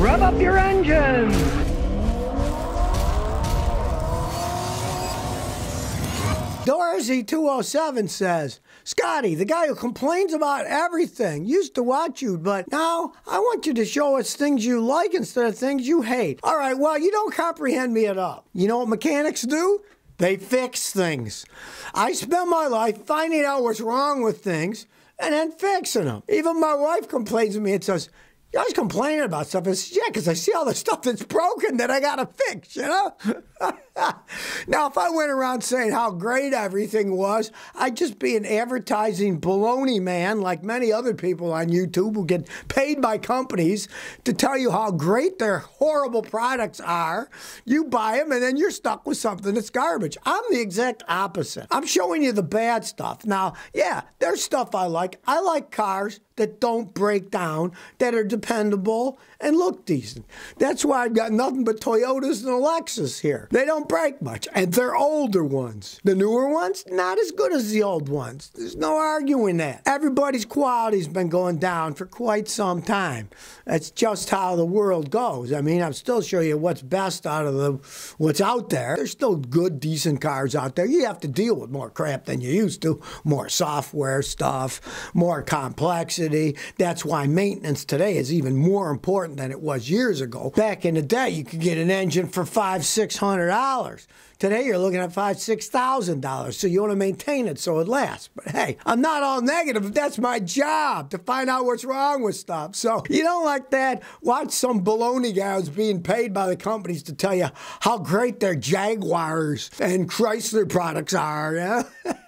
Rev up your engines! Dorsey 207 says, Scotty, the guy who complains about everything, used to watch you, but now I want you to show us things you like instead of things you hate. All right, well, you don't comprehend me at all. You know what mechanics do? They fix things. I spend my life finding out what's wrong with things and then fixing them. Even my wife complains to me and says, I was complaining about stuff. I said, yeah, because I see all the stuff that's broken that I got to fix, you know? now, if I went around saying how great everything was, I'd just be an advertising baloney man like many other people on YouTube who get paid by companies to tell you how great their horrible products are. You buy them and then you're stuck with something that's garbage. I'm the exact opposite. I'm showing you the bad stuff. Now, yeah, there's stuff I like. I like cars that don't break down, that are dependable and look decent. That's why I've got nothing but Toyotas and Lexus here. They don't break much, and they're older ones. The newer ones, not as good as the old ones. There's no arguing that. Everybody's quality's been going down for quite some time. That's just how the world goes. I mean, I'm still showing you what's best out of the what's out there. There's still good, decent cars out there. You have to deal with more crap than you used to, more software stuff, more complexity that's why maintenance today is even more important than it was years ago. Back in the day, you could get an engine for five, six hundred dollars. Today, you're looking at five, six thousand dollars. So you want to maintain it so it lasts. But hey, I'm not all negative. That's my job to find out what's wrong with stuff. So you don't like that? Watch some baloney guy who's being paid by the companies to tell you how great their Jaguars and Chrysler products are. Yeah.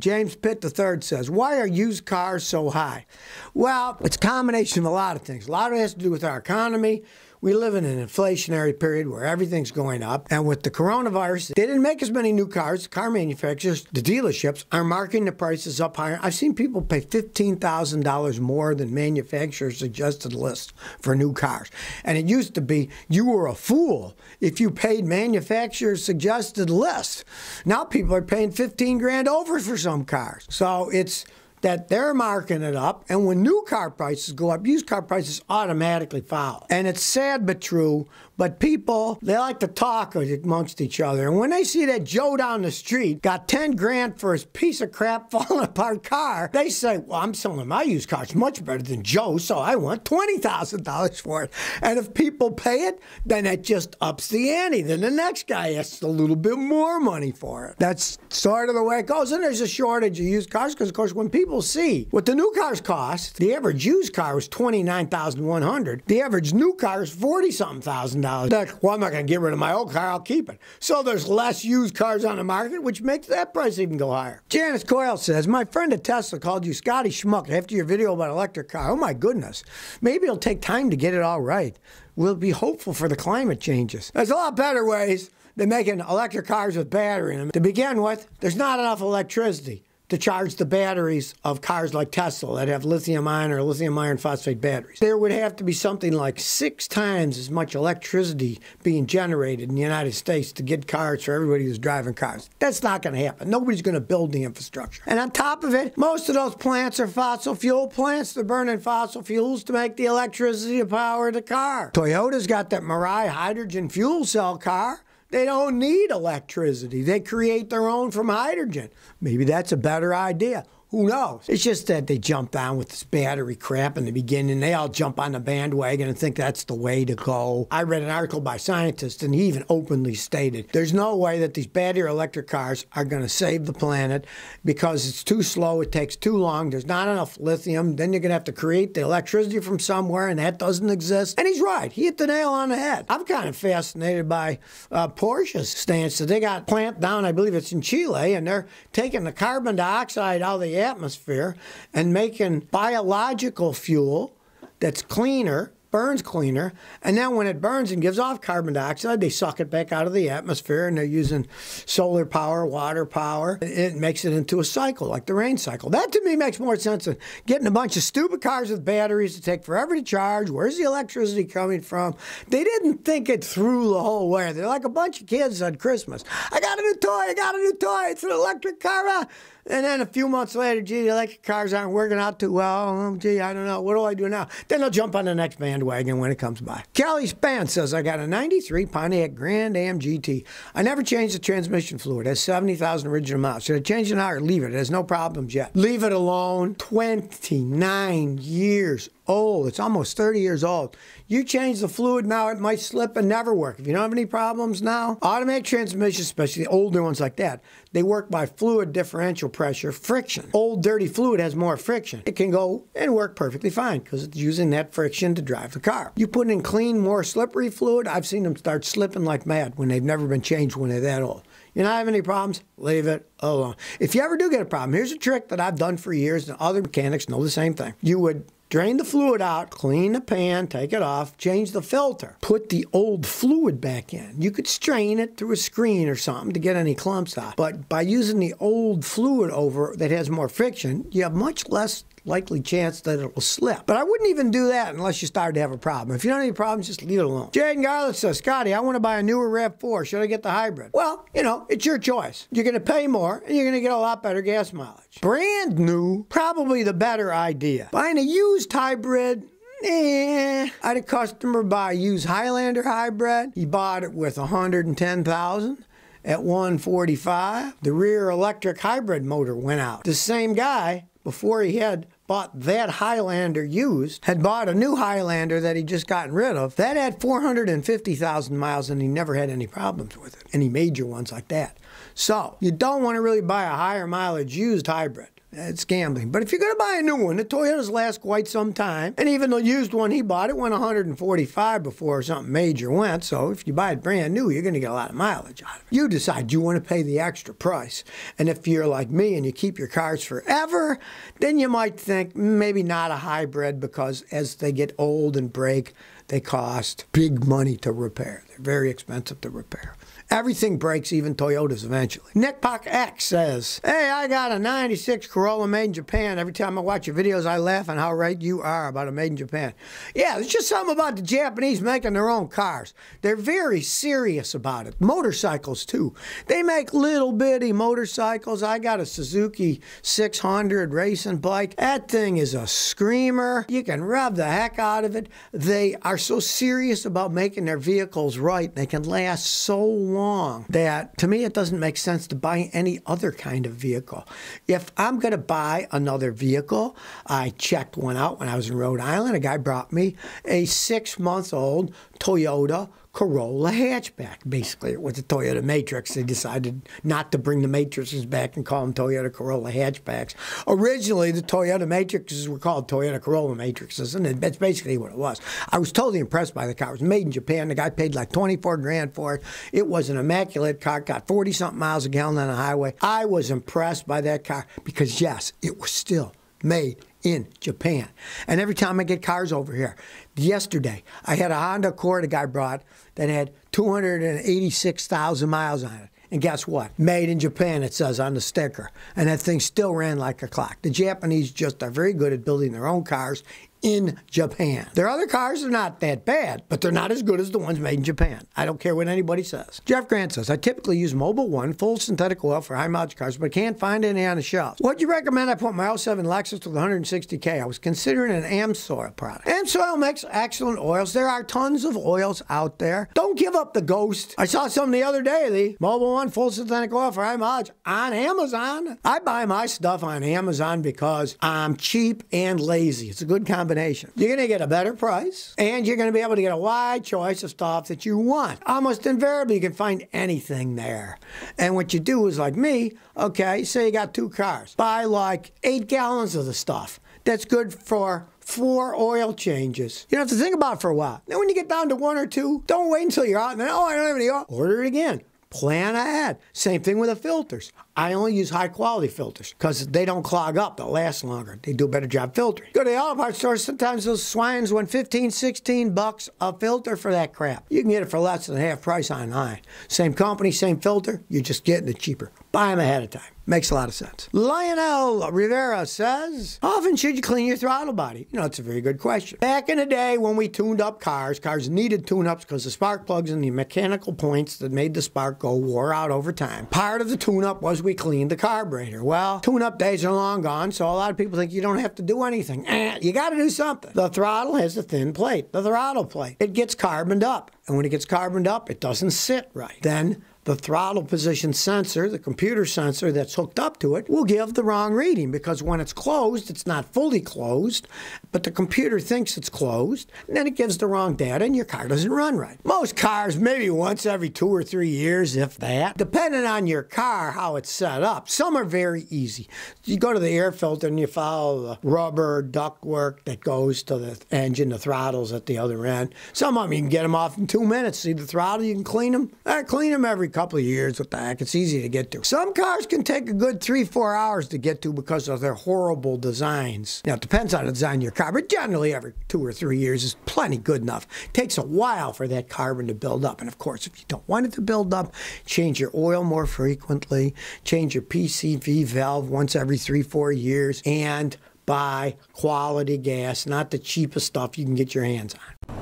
James Pitt III says, Why are used cars so high? Well, it's a combination of a lot of things. A lot of it has to do with our economy. We live in an inflationary period where everything's going up. And with the coronavirus, they didn't make as many new cars. The car manufacturers, the dealerships, are marking the prices up higher. I've seen people pay $15,000 more than manufacturers suggested list for new cars. And it used to be you were a fool if you paid manufacturers suggested list. Now people are paying 15 grand over for some cars. So it's that they're marking it up. And when new car prices go up, used car prices automatically follow. And it's sad but true, but people, they like to talk amongst each other. And when they see that Joe down the street got 10 grand for his piece of crap falling apart car, they say, Well, I'm selling my used car. It's much better than Joe, so I want $20,000 for it. And if people pay it, then it just ups the ante. Then the next guy asks a little bit more money for it. That's sort of the way it goes. And there's a shortage of used cars because, of course, when people will see what the new cars cost. The average used car was $29,100. The average new car is 40 something thousand dollars. well, I'm not going to get rid of my old car, I'll keep it. So there's less used cars on the market, which makes that price even go higher. Janice Coyle says, My friend at Tesla called you Scotty Schmuck after your video about electric car. Oh my goodness. Maybe it'll take time to get it all right. We'll be hopeful for the climate changes. There's a lot better ways than making electric cars with battery in them. To begin with, there's not enough electricity to charge the batteries of cars like Tesla that have lithium ion or lithium iron phosphate batteries. There would have to be something like six times as much electricity being generated in the United States to get cars for everybody who's driving cars. That's not going to happen. Nobody's going to build the infrastructure. And on top of it, most of those plants are fossil fuel plants. They're burning fossil fuels to make the electricity to power the car. Toyota's got that Mirai hydrogen fuel cell car. They don't need electricity. They create their own from hydrogen. Maybe that's a better idea. Who knows? It's just that they jump on with this battery crap in the beginning. They all jump on the bandwagon and think that's the way to go. I read an article by scientists, and he even openly stated there's no way that these battery electric cars are going to save the planet because it's too slow, it takes too long, there's not enough lithium. Then you're going to have to create the electricity from somewhere, and that doesn't exist. And he's right. He hit the nail on the head. I'm kind of fascinated by uh, Porsche's stance that they got plant down, I believe it's in Chile, and they're taking the carbon dioxide out of the atmosphere and making biological fuel that's cleaner, burns cleaner, and then when it burns and gives off carbon dioxide, they suck it back out of the atmosphere and they're using solar power, water power. It makes it into a cycle, like the rain cycle. That to me makes more sense than getting a bunch of stupid cars with batteries that take forever to charge. Where's the electricity coming from? They didn't think it through the whole way. They're like a bunch of kids on Christmas. I got a new toy, I got a new toy, it's an electric car. Ah. And then a few months later, gee, the electric cars aren't working out too well. Oh, gee, I don't know. What do I do now? Then i will jump on the next bandwagon when it comes by. Kelly Span says, I got a 93 Pontiac Grand Am GT. I never changed the transmission fluid. It has 70,000 original miles. Should I change it now or leave it? It has no problems yet. Leave it alone. 29 years old. It's almost 30 years old. You change the fluid now, it might slip and never work. If you don't have any problems now, automatic transmissions, especially the older ones like that, they work by fluid differential pressure friction. Old dirty fluid has more friction. It can go and work perfectly fine because it's using that friction to drive the car. You put in clean, more slippery fluid, I've seen them start slipping like mad when they've never been changed when they're that old. You don't have any problems, leave it alone. If you ever do get a problem, here's a trick that I've done for years and other mechanics know the same thing. You would Drain the fluid out, clean the pan, take it off, change the filter, put the old fluid back in. You could strain it through a screen or something to get any clumps out. But by using the old fluid over that has more friction, you have much less likely chance that it'll slip. But I wouldn't even do that unless you started to have a problem. If you don't have any problems, just leave it alone. Jaden Garland says, Scotty, I want to buy a newer RAV4. Should I get the hybrid? Well, you know, it's your choice. You're going to pay more and you're going to get a lot better gas mileage. Brand new, probably the better idea. Buying a used hybrid, Eh. I had a customer buy a used Highlander hybrid. He bought it with 110,000 at 145. The rear electric hybrid motor went out. The same guy before he had bought that Highlander used, had bought a new Highlander that he'd just gotten rid of. That had 450,000 miles and he never had any problems with it, any major ones like that. So you don't want to really buy a higher mileage used hybrid. It's gambling. But if you're going to buy a new one, the Toyotas last quite some time. And even the used one he bought, it went 145 before something major went. So if you buy it brand new, you're going to get a lot of mileage out of it. You decide you want to pay the extra price. And if you're like me and you keep your cars forever, then you might think maybe not a hybrid because as they get old and break, they cost big money to repair. They're very expensive to repair. Everything breaks, even Toyotas eventually. Nickpock X says, Hey, I got a 96 Corolla made in Japan. Every time I watch your videos, I laugh on how right you are about a made in Japan. Yeah, there's just something about the Japanese making their own cars. They're very serious about it. Motorcycles, too. They make little bitty motorcycles. I got a Suzuki 600 racing bike. That thing is a screamer. You can rub the heck out of it. They are so serious about making their vehicles right. They can last so long long that to me it doesn't make sense to buy any other kind of vehicle. If I'm going to buy another vehicle, I checked one out when I was in Rhode Island. A guy brought me a six month old Toyota Corolla hatchback. Basically, it was a Toyota Matrix. They decided not to bring the matrices back and call them Toyota Corolla hatchbacks. Originally, the Toyota Matrices were called Toyota Corolla Matrices, and that's basically what it was. I was totally impressed by the car. It was made in Japan. The guy paid like 24 grand for it. It was an immaculate car, got 40 something miles a gallon on the highway. I was impressed by that car because, yes, it was still made in Japan. And every time I get cars over here, yesterday I had a Honda Accord a guy brought that had 286,000 miles on it. And guess what? Made in Japan, it says on the sticker. And that thing still ran like a clock. The Japanese just are very good at building their own cars in Japan. Their other cars are not that bad, but they're not as good as the ones made in Japan. I don't care what anybody says. Jeff Grant says, I typically use Mobile One full synthetic oil for high mileage cars, but can't find any on the shelves. Would you recommend I put my 07 Lexus with 160K? I was considering an Amsoil product. Amsoil makes excellent oils. There are tons of oils out there. Don't give up the ghost. I saw some the other day, the Mobile One full synthetic oil for high mileage on Amazon. I buy my stuff on Amazon because I'm cheap and lazy. It's a good combination combination. You're going to get a better price, and you're going to be able to get a wide choice of stuff that you want. Almost invariably, you can find anything there. And what you do is, like me, okay, say you got two cars, buy like eight gallons of the stuff. That's good for four oil changes. You don't have to think about it for a while. Then when you get down to one or two, don't wait until you're out and then, oh, I don't have any oil. Order it again plan ahead. Same thing with the filters. I only use high quality filters because they don't clog up. They'll last longer. They do a better job filtering. Go to the auto parts store. Sometimes those swines win 15, 16 bucks a filter for that crap. You can get it for less than half price online. Same company, same filter. You're just getting it cheaper. Buy them ahead of time. Makes a lot of sense. Lionel Rivera says, How often should you clean your throttle body? You know, it's a very good question. Back in the day when we tuned up cars, cars needed tune ups because the spark plugs and the mechanical points that made the spark go wore out over time. Part of the tune up was we cleaned the carburetor. Well, tune up days are long gone, so a lot of people think you don't have to do anything. Eh, you got to do something. The throttle has a thin plate, the throttle plate. It gets carboned up. And when it gets carboned up, it doesn't sit right. Then the throttle position sensor, the computer sensor that's hooked up to it, will give the wrong reading because when it's closed, it's not fully closed, but the computer thinks it's closed, and then it gives the wrong data, and your car doesn't run right. Most cars, maybe once every two or three years, if that, depending on your car, how it's set up. Some are very easy. You go to the air filter and you follow the rubber ductwork that goes to the engine, the throttles at the other end. Some of them you can get them off in two minutes. See the throttle, you can clean them. I clean them every couple of years. What the heck? It's easy to get to. Some cars can take a good three, four hours to get to because of their horrible designs. Now, it depends on the design your carbon, generally every two or three years is plenty good enough. It takes a while for that carbon to build up. And of course, if you don't want it to build up, change your oil more frequently, change your PCV valve once every three, four years, and buy quality gas, not the cheapest stuff you can get your hands on.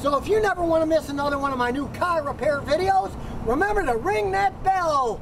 So if you never want to miss another one of my new car repair videos, remember to ring that bell.